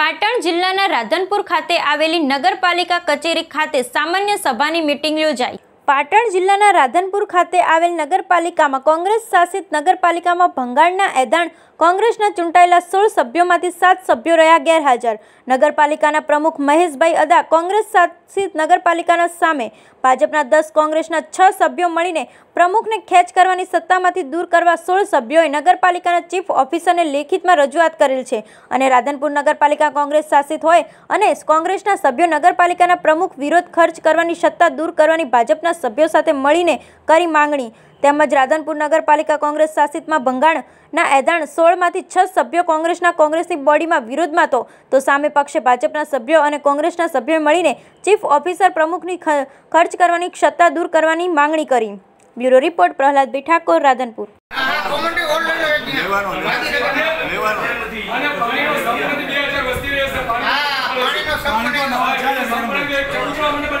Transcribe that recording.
પાટણ જિલ્લાના રાધનપુર ખાતે આવેલી નગરપાલિકા કચેરી ખાતે સામાન્ય સભાની મિટિંગ યોજાઈ પાટણ જિલ્લાના રાધનપુર ખાતે આવેલ નગરપાલિકામાં કોંગ્રેસ શાસિત નગરપાલિકામાં ભંગાણના એદાણ કોંગ્રેસના ચૂંટાયેલા સોળ સભ્યોમાંથી સાત સભ્યો રહ્યા ગેરહાજર નગરપાલિકાના પ્રમુખ મહેશભાઈ અદા કોંગ્રેસ શાસિત નગરપાલિકાના સામે ભાજપના દસ કોંગ્રેસના છ સભ્યો મળીને પ્રમુખને ખેંચ કરવાની સત્તામાંથી દૂર કરવા સોળ સભ્યોએ નગરપાલિકાના ચીફ ઓફિસરને લેખિતમાં રજૂઆત કરેલ છે અને રાધનપુર નગરપાલિકા કોંગ્રેસ શાસિત હોય અને કોંગ્રેસના સભ્યો નગરપાલિકાના પ્રમુખ વિરોધ ખર્ચ કરવાની સત્તા દૂર કરવાની ભાજપના કોંગ્રેસના સભ્યો સાથે મળીને કરી માંગણી તેમજ રાધનપુર નગરપાલિકા કોંગ્રેસ શાસિતમાં ભંગાણના એધાણ સોળમાંથી છ સભ્યો કોંગ્રેસના કોંગ્રેસની બોડીમાં વિરોધમાં હતો તો સામે પક્ષે ભાજપના સભ્યો અને કોંગ્રેસના સભ્યોએ મળીને ચીફ ઓફિસર પ્રમુખની ખર્ચ કરવાની ક્ષમતા દૂર કરવાની માંગણી કરી બ્યુરો રિપોર્ટ પ્રહલાદ ઠાકોર રાધનપુર અને